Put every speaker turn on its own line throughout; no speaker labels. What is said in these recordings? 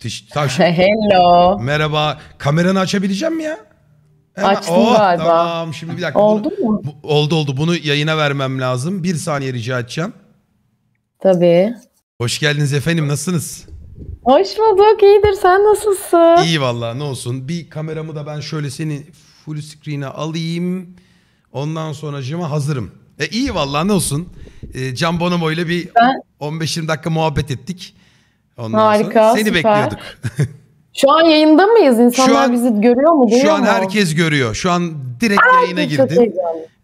Tiş, tavş...
Hello.
Merhaba. Kameranı açabileceğim mi ya? Hemen- Açtım oh, galiba. Tamam
şimdi bir dakika. Oldu Bunu-
mu? bu- oldu oldu. Bunu yayına vermem lazım. Bir saniye rica edeceğim. Tabii. Hoş geldiniz efendim. Nasılsınız?
Hoş bulduk. İyidir. Sen nasılsın?
İyi vallahi ne olsun. Bir kameramı da ben şöyle seni full screen'e alayım. Ondan sonra sonracığıma hazırım. E iyi vallahi ne olsun. E, Can Bonomo ile bir Ben- 15-20 dakika muhabbet ettik. Ondan Harika. seni süper. bekliyorduk.
Şu an yayında mıyız? İnsanlar an, bizi görüyor mu? Duyuyor şu an mu? herkes
görüyor. Şu an direkt Aa, yayına girdin.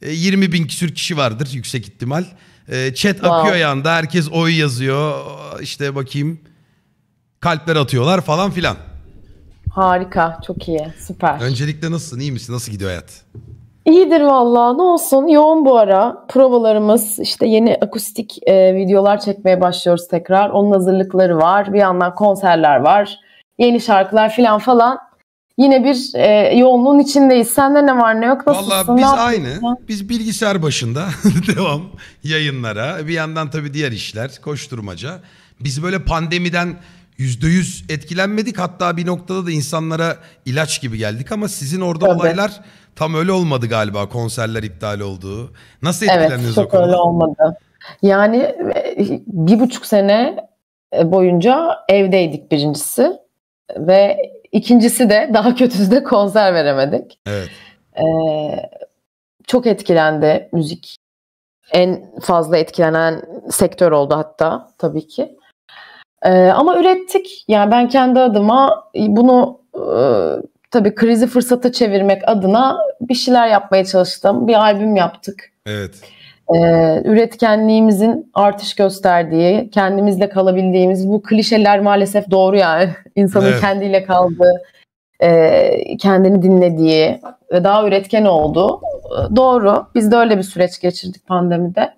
20 e, bin küsür kişi vardır yüksek ihtimal. E, chat wow. akıyor yanda. Herkes oy yazıyor. İşte bakayım. Kalpler atıyorlar falan filan.
Harika. Çok iyi. Süper.
Öncelikle nasılsın? İyi misin? Nasıl gidiyor hayat?
İyidir valla ne olsun yoğun bu ara provalarımız işte yeni akustik e, videolar çekmeye başlıyoruz tekrar onun hazırlıkları var bir yandan konserler var yeni şarkılar filan falan yine bir e, yoğunluğun içindeyiz sende ne var ne yok nasılsın? Valla biz aynı
biz bilgisayar başında devam yayınlara bir yandan tabii diğer işler koşturmaca biz böyle pandemiden %100 etkilenmedik hatta bir noktada da insanlara ilaç gibi geldik ama sizin orada tabii. olaylar Tam öyle olmadı galiba konserler iptal oldu. Nasıl etkilendiniz evet, o konuda? öyle olmadı.
Yani e, bir buçuk sene e, boyunca evdeydik birincisi ve ikincisi de daha kötüsü de konser veremedik. Evet. Ee, çok etkilendi müzik. En fazla etkilenen sektör oldu hatta tabii ki. Ee, ama ürettik. Yani ben kendi adıma bunu e, tabii krizi fırsata çevirmek adına bir şeyler yapmaya çalıştım. Bir albüm yaptık. Evet. Ee, üretkenliğimizin artış gösterdiği, kendimizle kalabildiğimiz bu klişeler maalesef doğru yani. İnsanın evet. kendiyle kaldığı, e, kendini dinlediği ve daha üretken olduğu ee, doğru. Biz de öyle bir süreç geçirdik pandemide.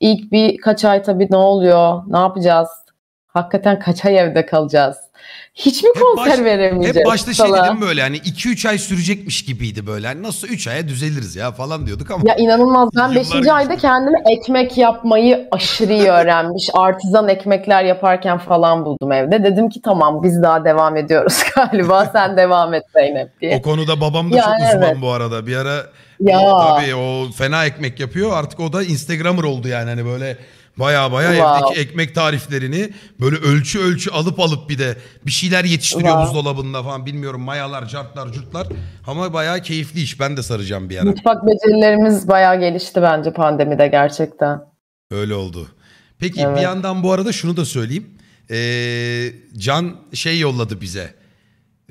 İlk bir kaç ay tabii ne oluyor, ne yapacağız? Hakikaten kaç ay evde kalacağız? Hiç mi konser hep veremeyeceğiz? Hep başta şey falan. dedim
böyle hani 2-3 ay sürecekmiş gibiydi böyle. Yani nasıl 3 aya düzeliriz ya falan diyorduk ama. Ya inanılmaz ben 5.
ayda kendime ekmek yapmayı aşırı iyi öğrenmiş. Artizan ekmekler yaparken falan buldum evde. Dedim ki tamam biz daha devam ediyoruz galiba sen devam et Zeynep diye. O konuda babam da yani çok uzman bu
arada. Bir ara ya. tabii o fena ekmek yapıyor artık o da Instagramer oldu yani hani böyle Baya baya wow. evdeki ekmek tariflerini böyle ölçü ölçü alıp alıp bir de bir şeyler yetiştiriyor wow. buzdolabında falan bilmiyorum mayalar, cartlar, curtlar. Ama baya keyifli iş. Ben de saracağım bir ara. Mutfak
becerilerimiz baya gelişti bence pandemide gerçekten.
Öyle oldu. Peki evet. bir yandan bu arada şunu da söyleyeyim. Ee, Can şey yolladı bize.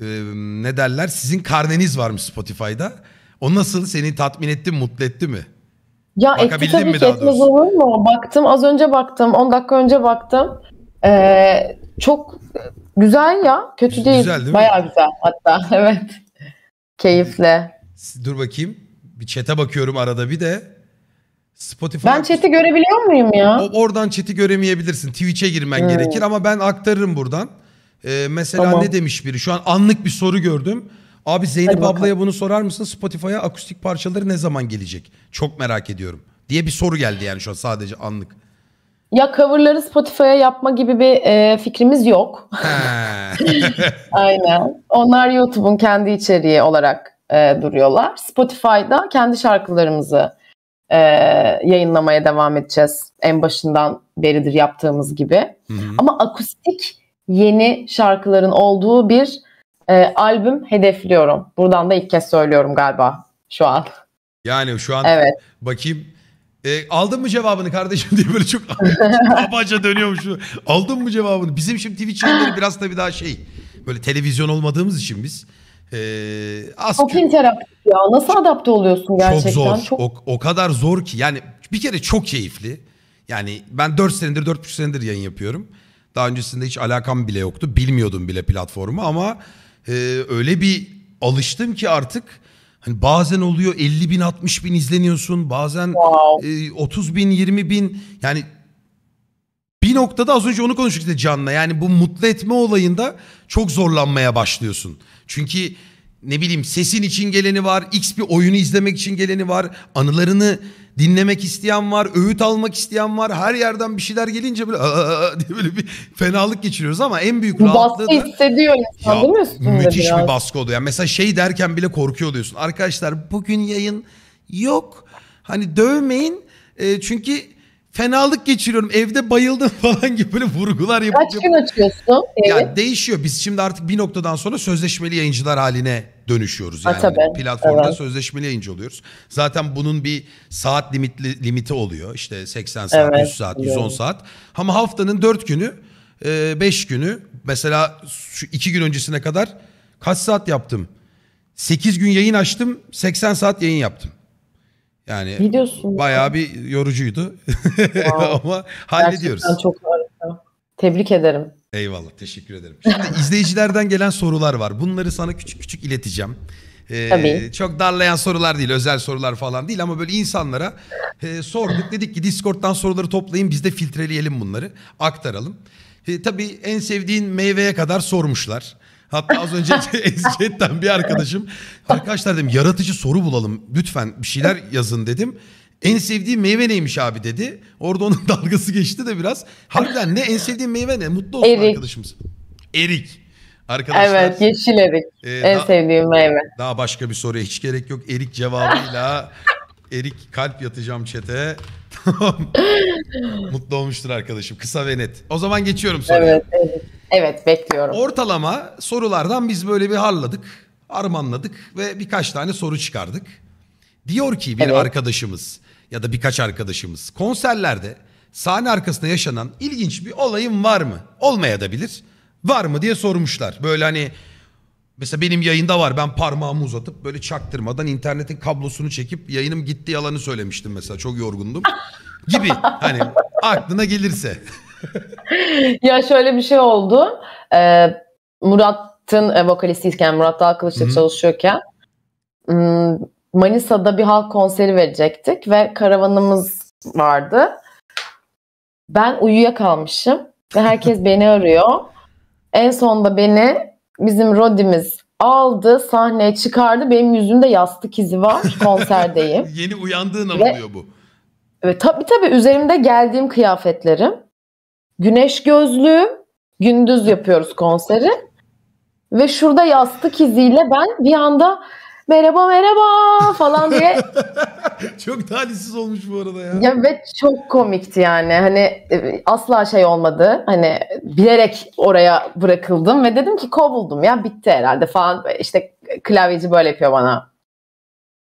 Ee, ne derler? Sizin karneniz varmış Spotify'da. O nasıl? Seni tatmin etti mi, mutlu etti mi?
Ya etti tabii ki etmez olur mu? Baktım az önce baktım 10 dakika önce baktım. Ee, çok güzel ya kötü değil. Güzel, değil Bayağı mi? güzel hatta evet. Keyifle.
Dur bakayım bir çete bakıyorum arada bir de. Spotify.
Ben chat'i görebiliyor muyum ya? O,
oradan chat'i göremeyebilirsin. Twitch'e girmen hmm. gerekir ama ben aktarırım buradan. Ee, mesela tamam. ne demiş biri? Şu an anlık bir soru gördüm. Abi Zeynep Hadi ablaya bunu sorar mısın? Spotify'a akustik parçaları ne zaman gelecek? Çok merak ediyorum. Diye bir soru geldi yani şu an sadece anlık.
Ya coverları Spotify'a yapma gibi bir e, fikrimiz yok. Aynen. Onlar YouTube'un kendi içeriği olarak e, duruyorlar. Spotify'da kendi şarkılarımızı e, yayınlamaya devam edeceğiz. En başından beridir yaptığımız gibi. Hı-hı. Ama akustik yeni şarkıların olduğu bir e, albüm hedefliyorum. Buradan da ilk kez söylüyorum galiba şu an.
Yani şu an evet. bakayım e, aldın mı cevabını kardeşim diye böyle çok abaca şu. Aldın mı cevabını? Bizim şimdi Twitch yayınları biraz da bir daha şey böyle televizyon olmadığımız için biz. E, az çok
interaktif ya. Nasıl adapte oluyorsun gerçekten? Çok zor. Çok...
O, o kadar zor ki yani bir kere çok keyifli. Yani ben 4 senedir 4,5 senedir yayın yapıyorum. Daha öncesinde hiç alakam bile yoktu. Bilmiyordum bile platformu ama e, öyle bir alıştım ki artık hani bazen oluyor 50 bin 60 bin izleniyorsun bazen wow. e, 30 bin 20 bin yani bir noktada az önce onu konuştuk işte Can'la yani bu mutlu etme olayında çok zorlanmaya başlıyorsun. Çünkü ne bileyim sesin için geleni var, X bir oyunu izlemek için geleni var, anılarını dinlemek isteyen var, öğüt almak isteyen var. Her yerden bir şeyler gelince böyle aa, diye böyle bir fenalık geçiriyoruz ama en büyük Bu rahatlığı baskı
da... hissediyor insan ya, değil mi üstünde Müthiş biraz. bir
baskı oluyor. Yani mesela şey derken bile korkuyor oluyorsun. Arkadaşlar bugün yayın yok. Hani dövmeyin. E, çünkü fenalık geçiriyorum evde bayıldım falan gibi böyle vurgular yapıp. Kaç gün açıyorsun? Evet. Ya değişiyor. Biz şimdi artık bir noktadan sonra sözleşmeli yayıncılar haline dönüşüyoruz yani. Ha, tabii. Platformda evet. sözleşmeli yayıncı oluyoruz. Zaten bunun bir saat limitli, limiti oluyor. İşte 80 saat, evet, 100 saat, 110 evet. saat. Ama haftanın 4 günü, 5 e, günü mesela şu 2 gün öncesine kadar kaç saat yaptım? 8 gün yayın açtım, 80 saat yayın yaptım. Yani Biliyorsun bayağı bir yorucuydu ama hallediyoruz. Gerçekten çok
harika. Tebrik ederim.
Eyvallah teşekkür ederim. Şimdi izleyicilerden gelen sorular var. Bunları sana küçük küçük ileteceğim. Ee, Tabii. Çok darlayan sorular değil, özel sorular falan değil ama böyle insanlara e, sorduk. Dedik ki Discord'dan soruları toplayın biz de filtreleyelim bunları, aktaralım. E, tabii en sevdiğin meyveye kadar sormuşlar. Hatta az önce Ezcet'ten bir arkadaşım arkadaşlar dedim yaratıcı soru bulalım lütfen bir şeyler yazın dedim. En sevdiğim meyve neymiş abi dedi. Orada onun dalgası geçti de biraz. Harbiden ne en sevdiğim meyve ne? Mutlu olsun erik. arkadaşımız. Erik. Arkadaşlar. Evet yeşil
erik. E, en daha, sevdiğim meyve.
Daha başka bir soruya hiç gerek yok. Erik cevabıyla Erik kalp yatacağım çete. Mutlu olmuştur arkadaşım. Kısa ve net. O zaman geçiyorum soruya. Evet,
evet. Evet bekliyorum.
Ortalama sorulardan biz böyle bir harladık, armanladık ve birkaç tane soru çıkardık. Diyor ki bir evet. arkadaşımız ya da birkaç arkadaşımız konserlerde sahne arkasında yaşanan ilginç bir olayın var mı? Olmaya da bilir. Var mı diye sormuşlar. Böyle hani mesela benim yayında var ben parmağımı uzatıp böyle çaktırmadan internetin kablosunu çekip yayınım gitti yalanı söylemiştim mesela çok yorgundum gibi hani aklına gelirse
ya şöyle bir şey oldu. Ee, Murat'ın e, vokalistiyken, Murat Dalkılıç'la çalışıyorken Manisa'da bir halk konseri verecektik ve karavanımız vardı. Ben uyuyakalmışım ve herkes beni arıyor. En sonunda beni bizim Rodimiz aldı, sahneye çıkardı. Benim yüzümde yastık izi var. Konserdeyim. Yeni
uyandığın anılıyor bu.
Ve tabii tabii üzerimde geldiğim kıyafetlerim. Güneş gözlüğü. Gündüz yapıyoruz konseri. Ve şurada yastık iziyle ben bir anda merhaba merhaba falan diye.
çok talihsiz olmuş bu arada ya.
ya. Ve çok komikti yani. Hani e, asla şey olmadı. Hani bilerek oraya bırakıldım ve dedim ki kovuldum ya bitti herhalde falan. İşte klavyeci böyle yapıyor bana.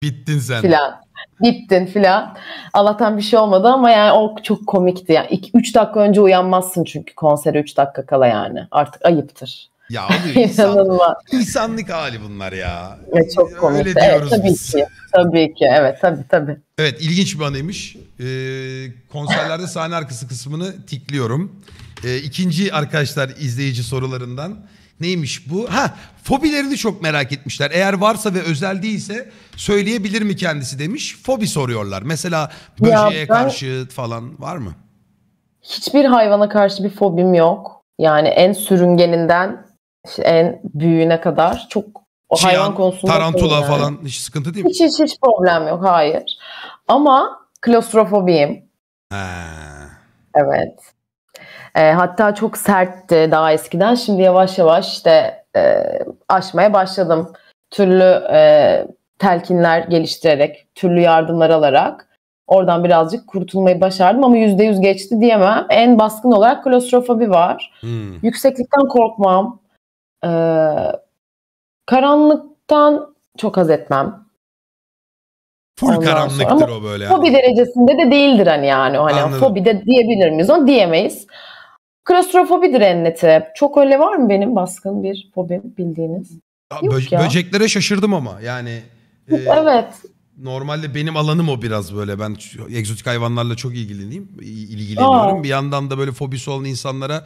Bittin sen. Filan
gittin filan. Allah'tan bir şey olmadı ama yani o çok komikti. Yani 3 dakika önce uyanmazsın çünkü konsere 3 dakika kala yani. Artık ayıptır. Ya abi insan,
insanlık hali bunlar ya. Evet, çok komik. Öyle diyoruz evet, tabii biz.
ki. Tabii ki. Evet tabii tabii.
Evet ilginç bir anıymış. Ee, konserlerde sahne arkası kısmını tikliyorum. Ee, ikinci arkadaşlar izleyici sorularından. Neymiş bu? Ha fobilerini çok merak etmişler. Eğer varsa ve özel değilse söyleyebilir mi kendisi demiş. Fobi soruyorlar. Mesela Ya böceğe ben- karşı falan var mı?
Hiçbir hayvana karşı bir fobim yok. Yani en sürüngeninden en büyüğüne kadar çok o hayvan Çiyan, konusunda tarantula yani. falan hiç sıkıntı değil mi? Hiç hiç hiç problem yok hayır. Ama klostrofobiyim. Ha. Evet. E, hatta çok sertti daha eskiden. Şimdi yavaş yavaş işte e, aşmaya başladım. Türlü e, telkinler geliştirerek, türlü yardımlar alarak oradan birazcık kurtulmayı başardım ama yüzde yüz geçti diyemem. En baskın olarak klostrofobi var. Hmm. Yükseklikten korkmam. Ee, karanlıktan çok az etmem.
Full Ondan karanlıktır sonra. o böyle. Yani. Fobi
derecesinde de değildir hani yani. Hani Anladım. fobi de diyebilir miyiz? Onu diyemeyiz. Klostrofobidir en Çok öyle var mı benim baskın bir fobim bildiğiniz?
Ya, Yok bö- ya. Böceklere şaşırdım ama yani. E, evet. Normalde benim alanım o biraz böyle. Ben egzotik hayvanlarla çok ilgileneyim, ilgileniyorum. Aa. Bir yandan da böyle fobisi olan insanlara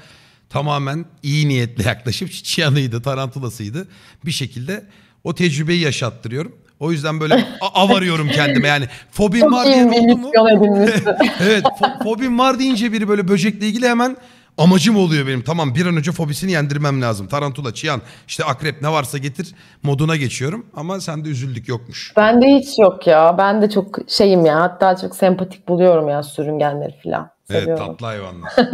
tamamen iyi niyetle yaklaşıp çiyanıydı, tarantulasıydı. Bir şekilde o tecrübeyi yaşattırıyorum. O yüzden böyle av arıyorum kendime yani. Fobim var diye oldu evet fo- fobim var deyince biri böyle böcekle ilgili hemen Amacım oluyor benim. Tamam bir an önce fobisini yendirmem lazım. Tarantula, çiyan, işte akrep ne varsa getir moduna geçiyorum. Ama sen de üzüldük yokmuş.
Ben de hiç yok ya. Ben de çok şeyim ya. Hatta çok sempatik buluyorum ya sürüngenleri falan. Evet tatlı hayvanlar.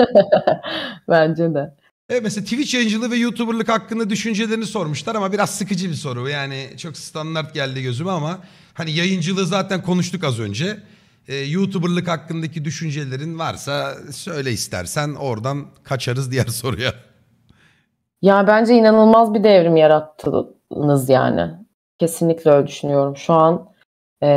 Bence de.
Evet mesela Twitch yayıncılığı ve YouTuber'lık hakkında düşüncelerini sormuşlar ama biraz sıkıcı bir soru. Yani çok standart geldi gözüme ama hani yayıncılığı zaten konuştuk az önce e, YouTuber'lık hakkındaki düşüncelerin varsa söyle istersen oradan kaçarız diğer soruya.
Ya bence inanılmaz bir devrim yarattınız yani. Kesinlikle öyle düşünüyorum. Şu an e,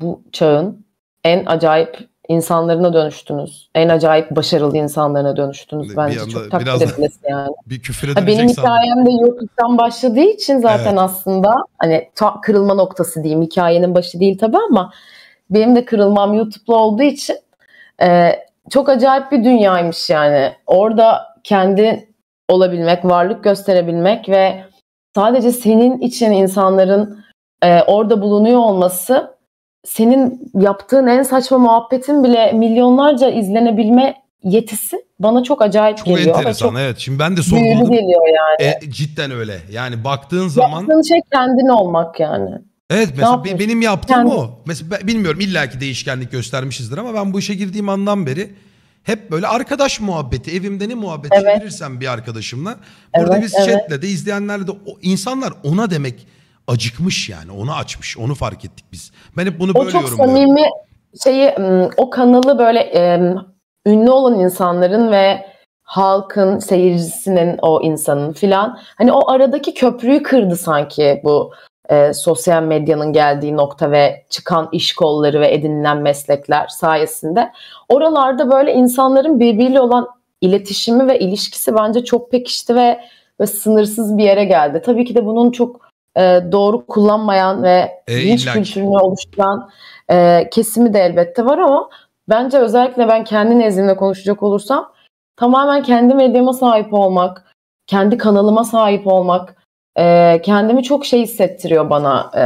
bu çağın en acayip insanlarına dönüştünüz. En acayip başarılı insanlarına dönüştünüz. Bir Bence anda, çok takdir edilmesi yani. Bir küfür ha, Benim hikayem de YouTube'dan başladığı için zaten evet. aslında hani ta, kırılma noktası diyeyim. Hikayenin başı değil tabii ama benim de kırılmam YouTube'lu olduğu için e, çok acayip bir dünyaymış yani. Orada kendi olabilmek, varlık gösterebilmek ve sadece senin için insanların e, orada bulunuyor olması senin yaptığın en saçma muhabbetin bile milyonlarca izlenebilme yetisi bana çok acayip çok geliyor. Çok enteresan çok
evet. Şimdi ben de son geliyor yani. E, cidden öyle. Yani baktığın
zaman. Yaptığın şey kendin olmak yani. Evet mesela be- benim
yaptığım yani... o. Mesela ben, bilmiyorum illaki değişkenlik göstermişizdir ama ben bu işe girdiğim andan beri hep böyle arkadaş muhabbeti evimde ne muhabbet evet. çevirirsem bir arkadaşımla. Evet, Burada biz evet. chatle de izleyenlerle de o, insanlar ona demek acıkmış yani onu açmış onu fark ettik biz. Ben hep bunu o böyle çok Samimi
şeyi o kanalı böyle e, ünlü olan insanların ve halkın seyircisinin o insanın filan hani o aradaki köprüyü kırdı sanki bu e, sosyal medyanın geldiği nokta ve çıkan iş kolları ve edinilen meslekler sayesinde oralarda böyle insanların birbiriyle olan iletişimi ve ilişkisi bence çok pekişti ve, ve sınırsız bir yere geldi. Tabii ki de bunun çok e, doğru kullanmayan ve e, linç kültürünü oluşturan e, kesimi de elbette var ama bence özellikle ben kendi nezdimle konuşacak olursam tamamen kendi medyama sahip olmak, kendi kanalıma sahip olmak, e, kendimi çok şey hissettiriyor bana. E,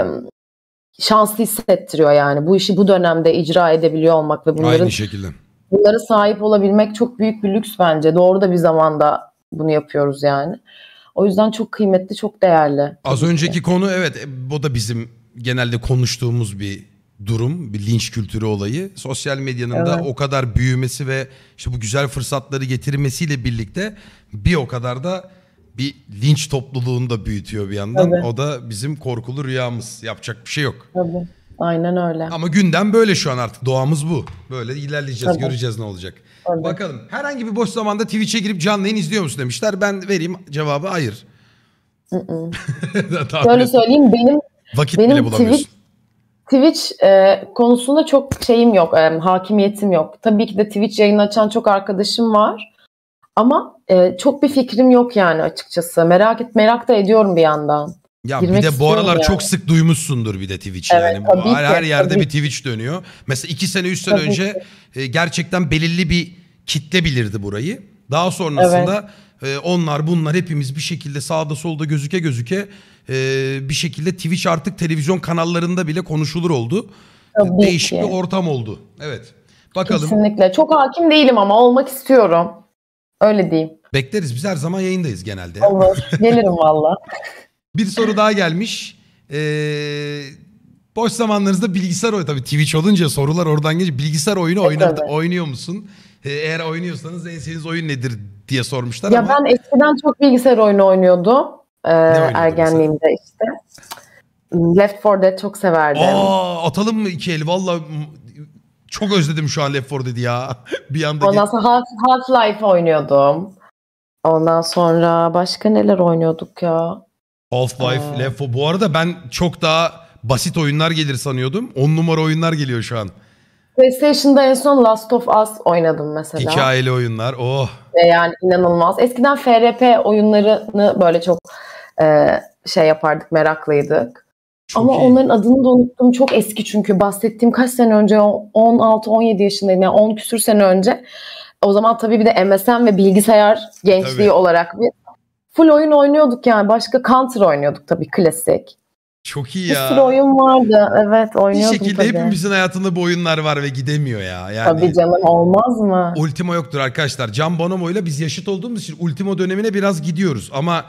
şanslı hissettiriyor yani. Bu işi bu dönemde icra edebiliyor olmak ve bunların Aynı şekilde. Bunlara sahip olabilmek çok büyük bir lüks bence. Doğru da bir zamanda bunu yapıyoruz yani. O yüzden çok kıymetli, çok değerli. Az önceki
ki. konu evet e, bu da bizim genelde konuştuğumuz bir durum, bir linç kültürü olayı. Sosyal medyanın evet. da o kadar büyümesi ve işte bu güzel fırsatları getirmesiyle birlikte bir o kadar da bir linç topluluğunu da büyütüyor bir yandan. Tabii. O da bizim korkulu rüyamız. Yapacak bir şey yok.
Tabii. Aynen öyle. Ama
gündem böyle şu an artık. Doğamız bu. Böyle ilerleyeceğiz. Tabii. Göreceğiz ne olacak. Tabii. Bakalım. Herhangi bir boş zamanda Twitch'e girip canlı yayın izliyor musun demişler. Ben vereyim cevabı hayır.
Şöyle söyleyeyim benim vakit benim bile Twitch, Twitch e, konusunda çok şeyim yok, e, hakimiyetim yok. Tabii ki de Twitch yayın açan çok arkadaşım var. Ama e, çok bir fikrim yok yani açıkçası. Merak et merak da ediyorum bir yandan. Ya Girmek bir de bu aralar yani. çok
sık duymuşsundur bir de Twitch'i evet, yani. Bu, her, her yerde tabii. bir Twitch dönüyor. Mesela iki sene üç sene tabii önce e, gerçekten belirli bir kitle bilirdi burayı. Daha sonrasında evet. E, onlar bunlar hepimiz bir şekilde sağda solda gözüke gözüke e, bir şekilde Twitch artık televizyon kanallarında bile konuşulur oldu. Tabii Değişik ki. bir ortam oldu. Evet.
Bakalım. Kesinlikle. Çok hakim değilim ama olmak istiyorum. Öyle diyeyim.
Bekleriz biz her zaman yayındayız genelde. Olur. Gelirim valla. bir soru daha gelmiş. Ee, boş zamanlarınızda bilgisayar oyunu tabii Twitch olunca sorular oradan geliyor. bilgisayar oyunu evet, oynar, oynuyor musun? Ee, eğer oynuyorsanız en sevdiğiniz oyun nedir diye sormuşlar ya ama. Ya
ben eskiden çok bilgisayar oyunu oynuyordum. Ee, ergenliğimde mesela? işte. Left 4 Dead çok severdim. Aa,
atalım mı iki el? Valla çok özledim şu an Left 4 dedi ya. bir anda Ondan
sonra Half, life oynuyordum. Ondan sonra başka neler oynuyorduk ya?
Half-Life, ee. Left 4. Bu arada ben çok daha basit oyunlar gelir sanıyordum. 10 numara oyunlar geliyor şu an.
PlayStation'da en son Last of Us oynadım mesela. Hikayeli
oyunlar. Oh.
yani inanılmaz. Eskiden FRP oyunlarını böyle çok e, şey yapardık, meraklıydık. Çok Ama iyi. onların adını da unuttum. Çok eski çünkü bahsettiğim kaç sene önce 16-17 yaşındayım. Yani 10 küsür sene önce. O zaman tabii bir de MSN ve bilgisayar gençliği tabii. olarak bir full oyun oynuyorduk yani. Başka Counter oynuyorduk tabii klasik. Çok iyi ya. Bir sürü oyun vardı. Evet oynuyordum Bir şekilde tabii. hepimizin
hayatında bu oyunlar var ve gidemiyor ya. Yani, tabii
canım olmaz mı? Ultima
yoktur arkadaşlar. Can Bonomo ile biz yaşıt olduğumuz için ultima dönemine biraz gidiyoruz. Ama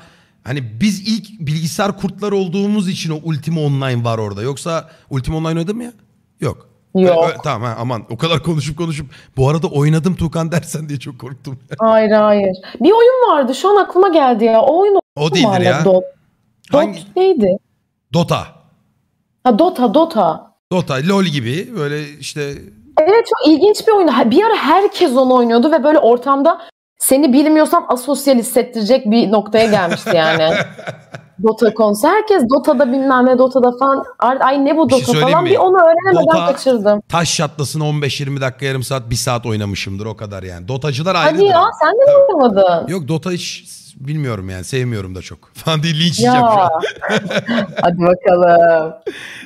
Hani biz ilk bilgisayar kurtları olduğumuz için o Ultima Online var orada. Yoksa Ultima Online oynadın mı ya? Yok. Yok. Hani, ö- tamam ha, aman o kadar konuşup konuşup bu arada oynadım Tukan dersen diye çok korktum.
Hayır hayır. Bir oyun vardı şu an aklıma geldi ya. O oyun
O değildir ya. Dot.
Hangi? Dot neydi? Dota. Ha Dota Dota.
Dota, LoL gibi böyle işte
Evet çok ilginç bir oyun. Bir ara herkes onu oynuyordu ve böyle ortamda seni bilmiyorsam asosyal hissettirecek bir noktaya gelmişti yani. Dota konusu. Herkes Dota'da bilmem ne Dota'da falan. Ay ne bu şey Dota şey falan. Mi? Bir onu öğrenemeden Dota, kaçırdım.
Taş şatlasını 15-20 dakika yarım saat bir saat oynamışımdır o kadar yani. Dotacılar ayrıdır. Hadi ya abi.
sen de mi oynamadın?
Yok Dota hiç bilmiyorum yani sevmiyorum da çok. Falan değil linç ya. şu an.
Hadi bakalım.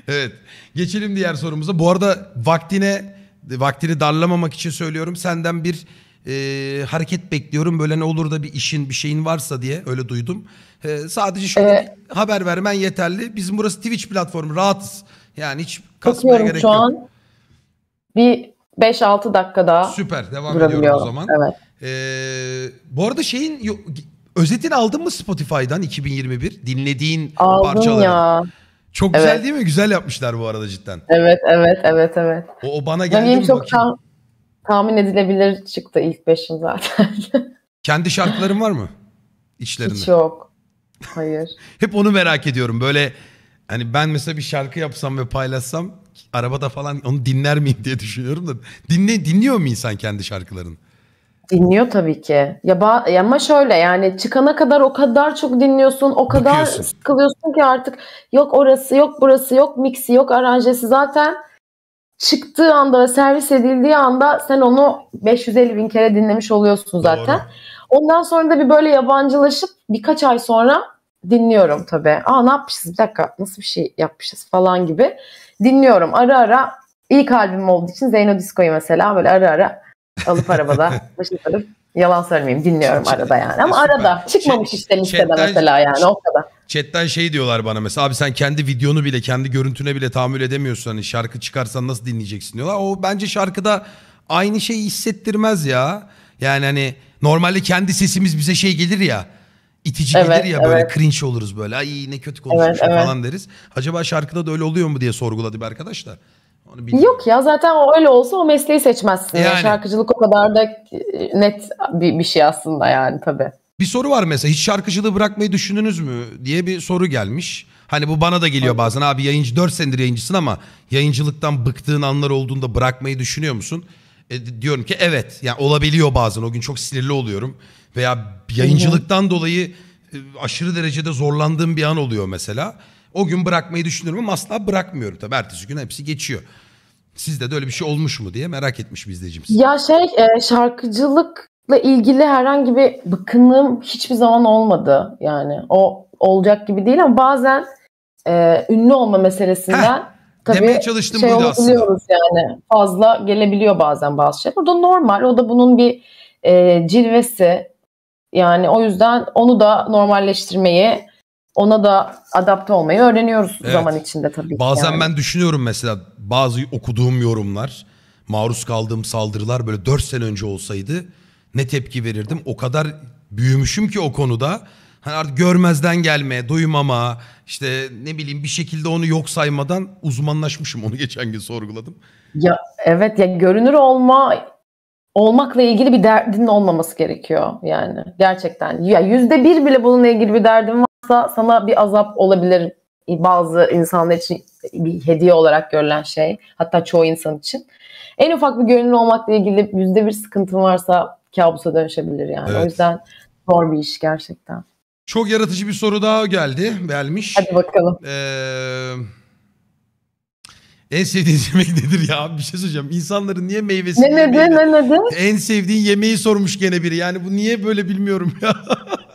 evet. Geçelim diğer sorumuza. Bu arada vaktine vaktini darlamamak için söylüyorum. Senden bir e, hareket bekliyorum. Böyle ne olur da bir işin bir şeyin varsa diye öyle duydum. E, sadece şöyle evet. haber vermen yeterli. Bizim burası Twitch platformu rahatız. Yani hiç kasmaya Bakıyorum gerek şu an
bir 5-6 dakika daha Süper devam ediyorum o zaman. Evet.
Ee, bu arada şeyin özetini aldın mı Spotify'dan 2021 dinlediğin Aldım parçaları? ya. Çok evet. güzel değil mi? Güzel yapmışlar bu arada cidden.
Evet evet evet evet. O, o bana geldi Benim mi? Çok bakayım. tam tahmin edilebilir çıktı ilk beşim zaten.
Kendi şarkıların var mı? İçlerinde. Hiç yok. Hayır. Hep onu merak ediyorum. Böyle hani ben mesela bir şarkı yapsam ve paylaşsam arabada falan onu dinler miyim diye düşünüyorum da dinle dinliyor mu insan kendi şarkılarını?
Dinliyor tabii ki. Ya ama şöyle yani çıkana kadar o kadar çok dinliyorsun, o kadar Bakıyorsun. sıkılıyorsun ki artık yok orası, yok burası, yok mixi yok aranjesi zaten çıktığı anda ve servis edildiği anda sen onu 550 bin kere dinlemiş oluyorsun zaten. Doğru. Ondan sonra da bir böyle yabancılaşıp birkaç ay sonra dinliyorum tabii. Aa ne yapmışız bir dakika nasıl bir şey yapmışız falan gibi. Dinliyorum ara ara ilk albüm olduğu için Zeyno Disco'yu mesela böyle ara ara alıp arabada başını alıp Yalan söylemeyeyim dinliyorum Ç- arada yani. Ama süper. arada çıkmamış Ç- işte listede chatten, mesela yani o kadar.
Chatten şey diyorlar bana mesela abi sen kendi videonu bile kendi görüntüne bile tahammül edemiyorsun. Hani şarkı çıkarsan nasıl dinleyeceksin diyorlar. O bence şarkıda aynı şeyi hissettirmez ya. Yani hani normalde kendi sesimiz bize şey gelir ya. itici evet, gelir ya böyle evet. cringe oluruz böyle. Ay ne kötü konuşmuş evet, falan deriz. Acaba şarkıda da öyle oluyor mu diye sorguladı bir arkadaş da.
Onu Yok ya zaten öyle olsa o mesleği seçmezsin. Yani. yani. Şarkıcılık o kadar da e, net bir, bir şey aslında yani tabii.
Bir soru var mesela hiç şarkıcılığı bırakmayı düşündünüz mü diye bir soru gelmiş. Hani bu bana da geliyor bazen abi yayıncı 4 senedir yayıncısın ama yayıncılıktan bıktığın anlar olduğunda bırakmayı düşünüyor musun? E, diyorum ki evet yani olabiliyor bazen o gün çok sinirli oluyorum veya yayıncılıktan dolayı e, aşırı derecede zorlandığım bir an oluyor mesela. O gün bırakmayı düşünürüm asla bırakmıyorum. Tabii ertesi gün hepsi geçiyor. Sizde de öyle bir şey olmuş mu diye merak etmiş izleyicimiz.
Ya şey e, şarkıcılıkla ilgili herhangi bir bıkkınlığım hiçbir zaman olmadı. Yani o olacak gibi değil ama bazen e, ünlü olma meselesinden Heh, tabii demeye çalıştım şey olabiliyoruz yani. Fazla gelebiliyor bazen bazı şeyler. O da normal. O da bunun bir e, cilvesi. Yani o yüzden onu da normalleştirmeyi ona da adapte olmayı öğreniyoruz evet. zaman içinde tabii. Bazen yani. ben
düşünüyorum mesela bazı okuduğum yorumlar, maruz kaldığım saldırılar böyle 4 sene önce olsaydı ne tepki verirdim? O kadar büyümüşüm ki o konuda. Hani artık görmezden gelme, duymama, işte ne bileyim bir şekilde onu yok saymadan uzmanlaşmışım. Onu
geçen gün sorguladım. Ya evet ya görünür olma olmakla ilgili bir derdin olmaması gerekiyor yani gerçekten. Ya yüzde bir bile bununla ilgili bir derdin var sana bir azap olabilir bazı insanlar için bir hediye olarak görülen şey. Hatta çoğu insan için. En ufak bir gönüllü olmakla ilgili yüzde bir sıkıntın varsa kabusa dönüşebilir yani. Evet. O yüzden zor bir iş gerçekten.
Çok yaratıcı bir soru daha geldi. Gelmiş. Hadi bakalım. Ee, en sevdiğin yemek nedir ya? Bir şey söyleyeceğim. İnsanların niye meyvesini... Ne nedir? Ne nedir? En sevdiğin yemeği sormuş gene biri. Yani bu niye böyle bilmiyorum ya.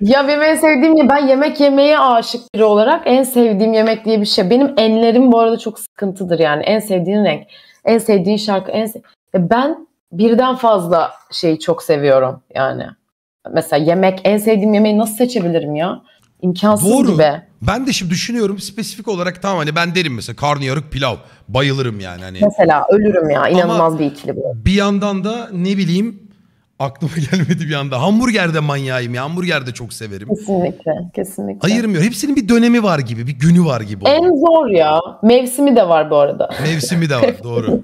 ya benim en sevdiğim ya ben yemek yemeye aşık biri olarak en sevdiğim yemek diye bir şey. Benim enlerim bu arada çok sıkıntıdır yani. En sevdiğin renk, en sevdiğin şarkı, en se- e ben birden fazla şeyi çok seviyorum yani. Mesela yemek, en sevdiğim yemeği nasıl seçebilirim ya? İmkansız Doğru. gibi.
Ben de şimdi düşünüyorum spesifik olarak tamam hani ben derim mesela karnıyarık pilav bayılırım yani. Hani. Mesela ölürüm ya inanılmaz Ama bir ikili bu. Bir yandan da ne bileyim aklıma gelmedi bir anda. Hamburgerde manyağıyım ya. Hamburgerde çok severim. Kesinlikle. Kesinlikle. Ayırmıyor. Hepsinin bir dönemi var gibi. Bir günü var gibi.
En zor ya. Mevsimi de var bu arada.
Mevsimi de var. doğru.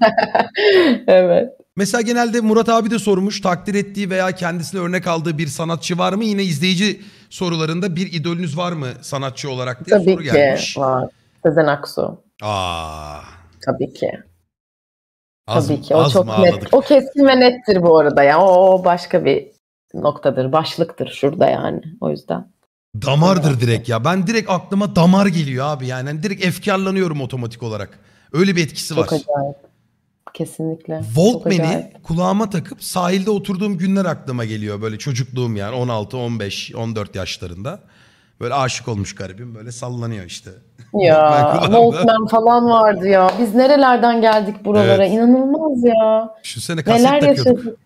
evet. Mesela genelde Murat abi de sormuş
takdir ettiği veya kendisine örnek aldığı bir sanatçı var mı? Yine izleyici sorularında bir idolünüz var mı sanatçı olarak diye Tabii soru ki gelmiş.
var. Sezen Aksu.
Aa. Tabii ki. Az, Tabii ki. O az çok mı net.
O kesin ve nettir bu arada ya. O başka bir noktadır. Başlıktır şurada yani. O yüzden.
Damardır direkt ya. Ben direkt aklıma damar geliyor abi. Yani hani direkt efkarlanıyorum otomatik olarak. Öyle bir etkisi var. Çok
Kesinlikle. Çok Walkman'i
kulağıma takıp sahilde oturduğum günler aklıma geliyor. Böyle çocukluğum yani 16, 15, 14 yaşlarında. Böyle aşık olmuş garibim böyle sallanıyor işte.
Ya Walkman falan vardı ya. Biz nerelerden geldik buralara evet. inanılmaz ya.
Şu kaset Neler takıyorduk.
Yaşadık.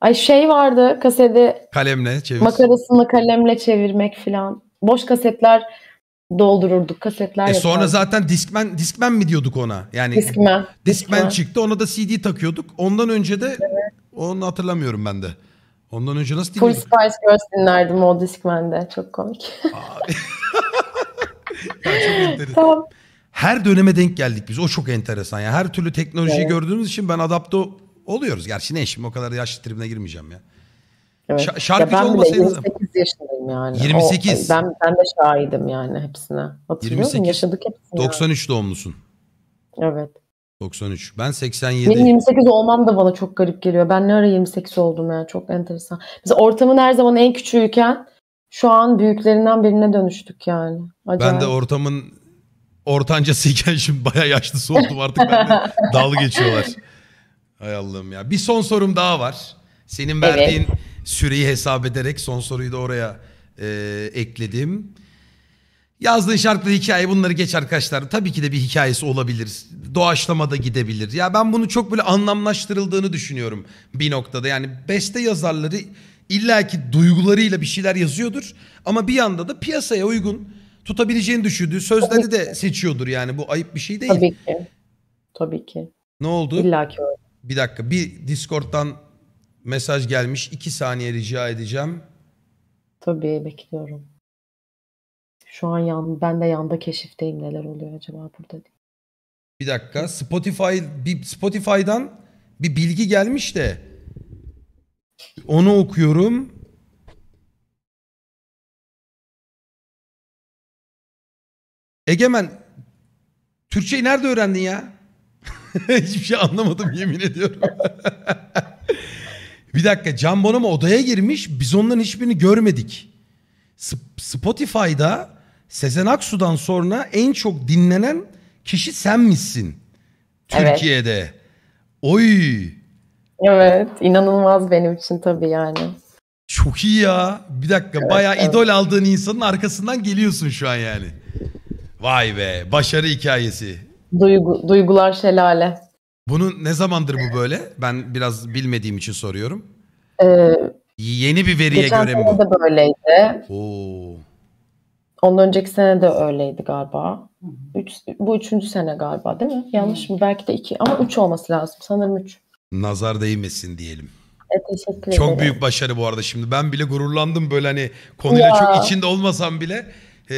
Ay şey vardı kaseti.
kalemle çevir.
Makarasını kalemle çevirmek falan. Boş kasetler doldururduk kasetler. E yapardık. sonra
zaten diskmen diskmen mi diyorduk ona? Yani diskmen. Diskmen, diskmen. çıktı ona da CD takıyorduk. Ondan önce de evet. onu hatırlamıyorum ben de. Ondan önce nasıl dinliyordun? Full
Spice Girls dinlerdim o Discman'de. Çok komik.
tamam. Her döneme denk geldik biz. O çok enteresan. ya. Her türlü teknolojiyi evet. gördüğümüz için ben adapte oluyoruz. Gerçi ne şimdi o kadar yaşlı tribine girmeyeceğim ya. Evet. Ş- şarkıcı ya ben bile 28
yaşındayım yani. 28. O, ben, ben de şahidim yani hepsine. Hatırlıyor 28. musun? Yaşadık hepsini.
93 yani. doğumlusun. Evet. 93. Ben 87. Benim 28
olmam da bana çok garip geliyor. Ben ne ara 28 oldum ya çok enteresan. Biz ortamın her zaman en küçüğüyken şu an büyüklerinden birine dönüştük yani. Acayip. Ben de
ortamın ortancasıyken şimdi baya yaşlısı oldum artık. ben de
dalga geçiyorlar.
Hay Allah'ım ya. Bir son sorum daha var. Senin verdiğin evet. süreyi hesap ederek son soruyu da oraya e, ekledim. Yazdığın şarkıda hikaye bunları geç arkadaşlar. Tabii ki de bir hikayesi olabilir. Doğaçlama da gidebilir. Ya ben bunu çok böyle anlamlaştırıldığını düşünüyorum bir noktada. Yani beste yazarları illaki duygularıyla bir şeyler yazıyordur. Ama bir yanda da piyasaya uygun tutabileceğini düşündüğü sözleri de seçiyordur. Yani bu ayıp bir şey değil. Tabii
ki. Tabii ki.
Ne oldu? İlla ki öyle. Bir dakika bir Discord'dan mesaj gelmiş. İki saniye rica edeceğim.
Tabii bekliyorum. Şu an yan, ben de yanda keşifteyim neler oluyor acaba burada diye.
Bir dakika Spotify bir Spotify'dan bir bilgi gelmiş de
onu okuyorum. Egemen Türkçeyi nerede
öğrendin ya? Hiçbir şey anlamadım yemin ediyorum. bir dakika Can Bonomo odaya girmiş biz onların hiçbirini görmedik. Spotify'da Sezen Aksu'dan sonra en çok dinlenen kişi sen misin? Evet. Türkiye'de. Oy.
Evet inanılmaz benim için tabii yani.
Çok iyi ya. Bir dakika evet, bayağı evet. idol aldığın insanın arkasından geliyorsun şu an yani. Vay be başarı hikayesi.
Duygu, duygular şelale.
Bunun ne zamandır bu böyle? Ben biraz bilmediğim için soruyorum. Ee, Yeni bir veriye göre mi bu? Geçen sene de böyleydi.
Oo. Ondan önceki sene de öyleydi galiba. Üç, bu üçüncü sene galiba değil mi? Yanlış mı? Belki de iki ama üç olması lazım. Sanırım üç.
Nazar değmesin diyelim.
E, teşekkür ederim. Çok büyük
başarı bu arada şimdi. Ben bile gururlandım böyle hani konuyla Ya. çok içinde olmasam bile e,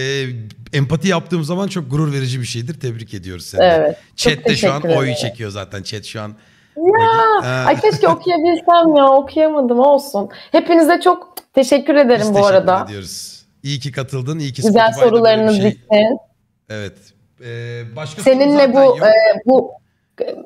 empati yaptığım zaman çok gurur verici bir şeydir. Tebrik ediyoruz seni. de. Evet. Chat de şu an oyu çekiyor zaten. Chat şu an.
Ya. Ay keşke okuyabilsem ya okuyamadım olsun. Hepinize çok teşekkür ederim Biz bu teşekkür arada.
ediyoruz. İyi ki katıldın. İyi ki Güzel Spotify'da sorularınız şey... Evet.
Ee, başka Seninle bu e, bu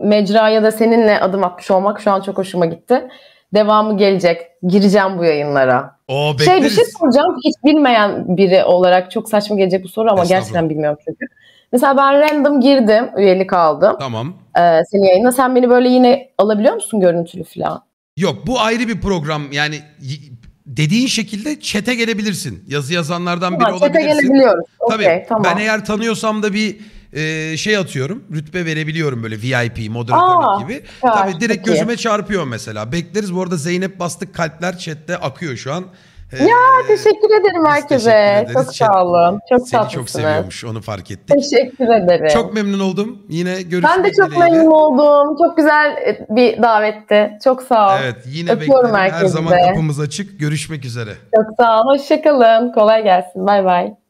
mecraya da seninle adım atmış olmak şu an çok hoşuma gitti. Devamı gelecek. Gireceğim bu yayınlara. Oo, Şey bir şey soracağım. Hiç bilmeyen biri olarak çok saçma gelecek bu soru ama gerçekten bilmiyorum çünkü. Mesela ben random girdim, üyelik aldım. Tamam. Ee, senin yayına. Sen beni böyle yine alabiliyor musun görüntülü falan?
Yok bu ayrı bir program. Yani dediğin şekilde çete gelebilirsin. Yazı yazanlardan biri tamam, olabilirsin. Çete gelebiliyoruz. Tabii okay, tamam. ben eğer tanıyorsam da bir e, şey atıyorum. Rütbe verebiliyorum böyle VIP moderatörlük Aa, gibi.
Ya, Tabii direkt peki. gözüme
çarpıyor mesela. Bekleriz bu arada Zeynep bastık kalpler chatte akıyor şu an ya ee,
teşekkür ederim herkese. Teşekkür çok
sağ olun. Çok Seni tatlısınız. çok seviyormuş onu fark ettik.
Teşekkür ederim. Çok
memnun oldum. Yine görüşmek Ben de çok dileğiyle.
memnun oldum. Çok güzel e, bir davetti. Çok sağ ol. Evet yine Öpüyorum beklerim. Herkese. Her zaman kapımız
açık. Görüşmek üzere.
Çok sağ ol. Hoşçakalın. Kolay gelsin. Bay bay.